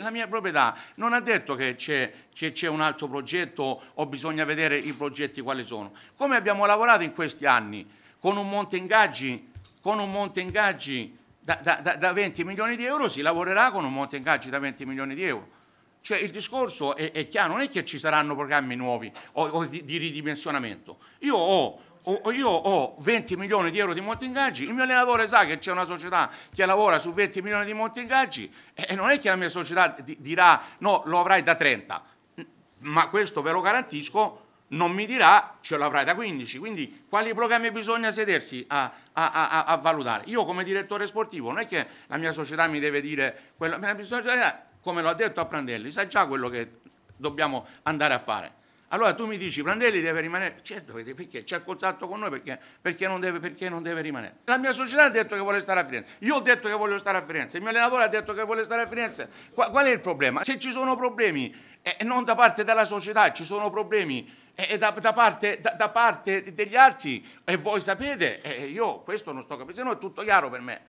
La mia proprietà non ha detto che c'è, che c'è, un altro progetto o bisogna vedere i progetti quali sono. Come abbiamo lavorato in questi anni con un monte ingaggi, con un monte ingaggi da, da, da 20 milioni di euro, si lavorerà con un monte ingaggi da 20 milioni di euro. Cioè il discorso è, è chiaro, non è che ci saranno programmi nuovi o, o di, di ridimensionamento. Io ho io ho 20 milioni di euro di monti ingaggi, il mio allenatore sa che c'è una società che lavora su 20 milioni di monti ingaggi e non è che la mia società dirà no, lo avrai da 30, ma questo ve lo garantisco, non mi dirà ce l'avrai da 15, quindi quali programmi bisogna sedersi a, a, a, a valutare? Io come direttore sportivo non è che la mia società mi deve dire quello, ma la mia società, come l'ha detto a Prandelli, sa già quello che dobbiamo andare a fare. Allora tu mi dici, Prandelli deve rimanere, certo perché c'è contatto con noi, perché, perché, non deve, perché, non deve, rimanere. La mia società ha detto che vuole stare a Firenze, io ho detto che voglio stare a Firenze, il mio allenatore ha detto che vuole stare a Firenze. Qual, qual è il problema? Se ci sono problemi, eh, non da parte della società, ci sono problemi eh, eh, da, da, parte, da, da, parte, degli altri e voi sapete, eh, io questo non sto capendo, se no è tutto chiaro per me.